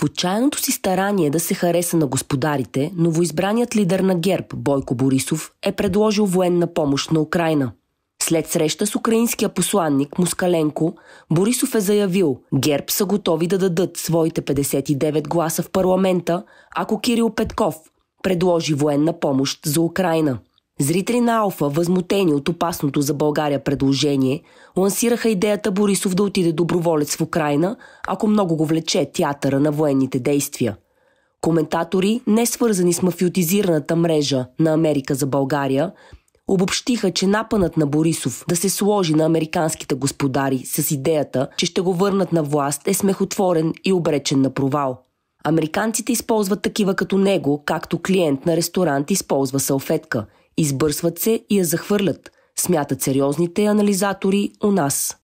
В отчаяното си старание да се хареса на господарите, новоизбраният лидер на ГЕРБ Бойко Борисов е предложил военна помощ на Украина. След среща с украинския посланник Мускаленко, Борисов е заявил ГЕРБ са готови да дадат своите 59 гласа в парламента, ако Кирил Петков предложи военна помощ за Украина. Зрители на Алфа, възмутени от опасното за България предложение, лансираха идеята Борисов да отиде доброволец в Украина, ако много го влече театъра на военните действия. Коментатори, не свързани с мафиотизираната мрежа на Америка за България, обобщиха, че напънат на Борисов да се сложи на американските господари с идеята, че ще го върнат на власт, е смехотворен и обречен на провал. Американците използват такива като него, както клиент на ресторант използва салфетка – Избърсват се и я захвърлят, смятат сериозните анализатори у нас.